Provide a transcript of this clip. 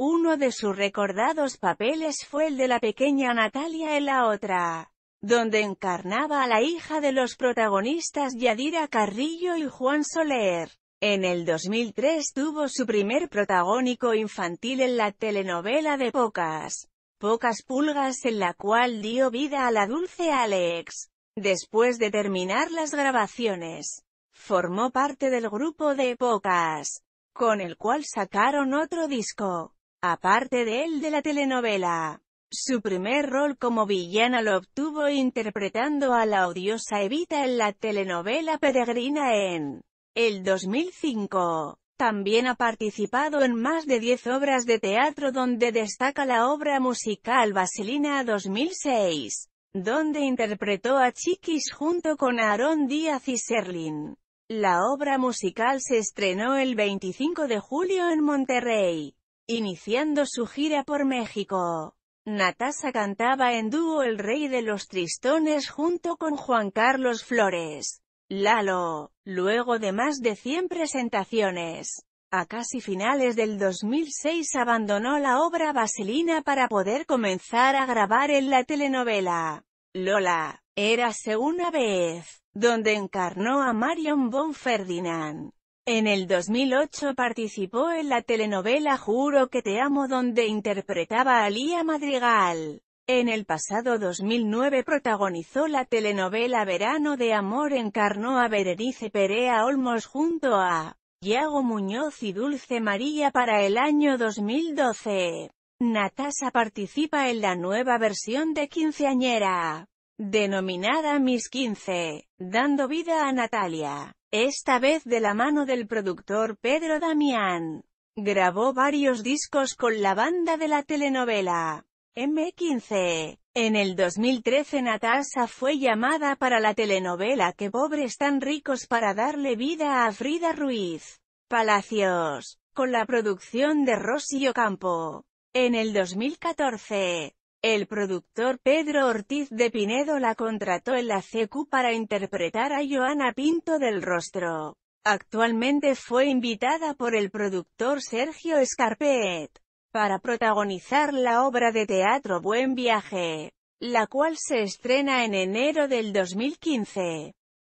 Uno de sus recordados papeles fue el de la pequeña Natalia en la otra, donde encarnaba a la hija de los protagonistas Yadira Carrillo y Juan Soler. En el 2003 tuvo su primer protagónico infantil en la telenovela de Pocas, Pocas Pulgas en la cual dio vida a la dulce Alex. Después de terminar las grabaciones, formó parte del grupo de Pocas, con el cual sacaron otro disco aparte de él de la telenovela. Su primer rol como villana lo obtuvo interpretando a la odiosa Evita en la telenovela Peregrina en el 2005. También ha participado en más de 10 obras de teatro donde destaca la obra musical Vaselina 2006, donde interpretó a Chiquis junto con Aaron Díaz y Serlin. La obra musical se estrenó el 25 de julio en Monterrey. Iniciando su gira por México, Natasha cantaba en dúo El Rey de los Tristones junto con Juan Carlos Flores. Lalo, luego de más de 100 presentaciones. A casi finales del 2006 abandonó la obra Vaselina para poder comenzar a grabar en la telenovela Lola, érase una vez, donde encarnó a Marion von Ferdinand. En el 2008 participó en la telenovela Juro que te amo donde interpretaba a Lía Madrigal. En el pasado 2009 protagonizó la telenovela Verano de Amor encarnó a Berenice Perea Olmos junto a Iago Muñoz y Dulce María para el año 2012. Natasha participa en la nueva versión de Quinceañera, denominada Mis 15, dando vida a Natalia esta vez de la mano del productor Pedro Damián. Grabó varios discos con la banda de la telenovela M15. En el 2013 Natasha fue llamada para la telenovela Que pobres tan ricos para darle vida a Frida Ruiz. Palacios, con la producción de Rosy Ocampo. En el 2014, el productor Pedro Ortiz de Pinedo la contrató en la CQ para interpretar a Joana Pinto del Rostro. Actualmente fue invitada por el productor Sergio Escarpet, para protagonizar la obra de teatro Buen Viaje, la cual se estrena en enero del 2015.